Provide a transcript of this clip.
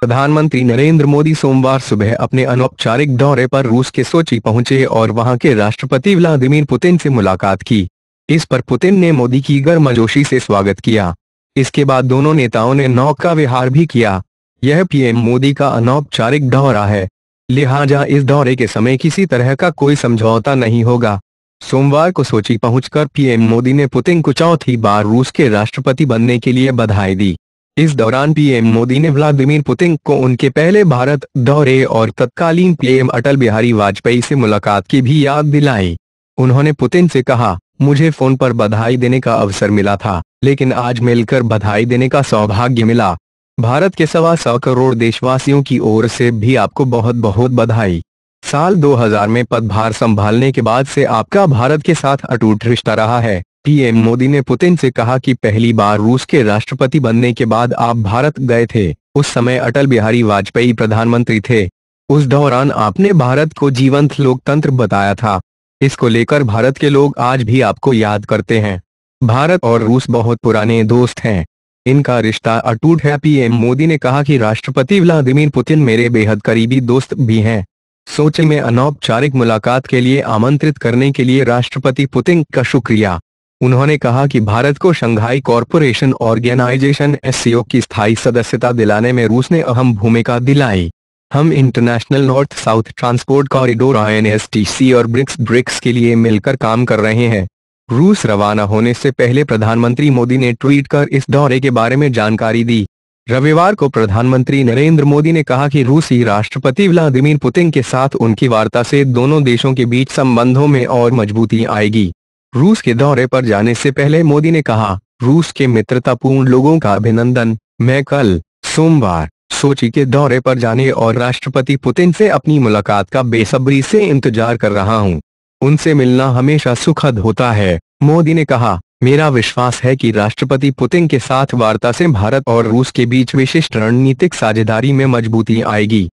प्रधानमंत्री नरेंद्र मोदी सोमवार सुबह अपने अनौपचारिक दौरे पर रूस के सोची पहुंचे और वहां के राष्ट्रपति व्लादिमीर पुतिन से मुलाकात की इस पर पुतिन ने मोदी की गर्मजोशी से स्वागत किया इसके बाद दोनों नेताओं ने नौका विहार भी किया यह पीएम मोदी का अनौपचारिक दौरा है लिहाजा इस दौरे के समय किसी तरह का कोई समझौता नहीं होगा सोमवार को सोची पहुंचकर पीएम मोदी ने पुतिन को चौथी बार रूस के राष्ट्रपति बनने के लिए बधाई दी इस दौरान पीएम मोदी ने व्लादिमीर पुतिन को उनके पहले भारत दौरे और तत्कालीन पीएम अटल बिहारी वाजपेयी से मुलाकात की भी याद दिलाई उन्होंने पुतिन से कहा मुझे फोन पर बधाई देने का अवसर मिला था लेकिन आज मिलकर बधाई देने का सौभाग्य मिला भारत के सवा सौ करोड़ देशवासियों की ओर से भी आपको बहुत बहुत बधाई साल 2000 में पदभार संभालने के बाद से आपका भारत के साथ अटूट रिश्ता रहा है पीएम मोदी ने पुतिन से कहा कि पहली बार रूस के राष्ट्रपति बनने के बाद आप भारत गए थे उस समय अटल बिहारी वाजपेयी प्रधानमंत्री थे उस दौरान आपने भारत को जीवंत लोकतंत्र बताया था इसको लेकर भारत के लोग आज भी आपको याद करते हैं भारत और रूस बहुत पुराने दोस्त हैं इनका रिश्ता अटूट है पीएम मोदी ने कहा कि राष्ट्रपति व्लादिमीर पुतिन मेरे बेहद करीबी दोस्त भी हैं सोचे में अनौपचारिक मुलाकात के लिए आमंत्रित करने के लिए राष्ट्रपति पुतिन का शुक्रिया उन्होंने कहा कि भारत को शंघाई कॉरपोरेशन ऑर्गेनाइजेशन एस की स्थायी सदस्यता दिलाने में रूस ने अहम भूमिका दिलाई हम international north south transport corridor आई और ब्रिक्स ब्रिक्स के लिए मिलकर काम कर रहे हैं रूस रवाना होने से पहले प्रधानमंत्री मोदी ने ट्वीट कर इस दौरे के बारे में जानकारी दी रविवार को प्रधानमंत्री नरेंद्र मोदी ने कहा कि रूसी राष्ट्रपति व्लादिमीर पुतिन के साथ उनकी वार्ता से दोनों देशों के बीच संबंधों में और मजबूती आएगी रूस के दौरे पर जाने से पहले मोदी ने कहा रूस के मित्रतापूर्ण लोगों का अभिनंदन मैं कल सोमवार सोची के दौरे पर जाने और राष्ट्रपति पुतिन से अपनी मुलाकात का बेसब्री से इंतजार कर रहा हूं। उनसे मिलना हमेशा सुखद होता है मोदी ने कहा मेरा विश्वास है कि राष्ट्रपति पुतिन के साथ वार्ता से भारत और रूस के बीच विशिष्ट रणनीतिक साझेदारी में मजबूती आएगी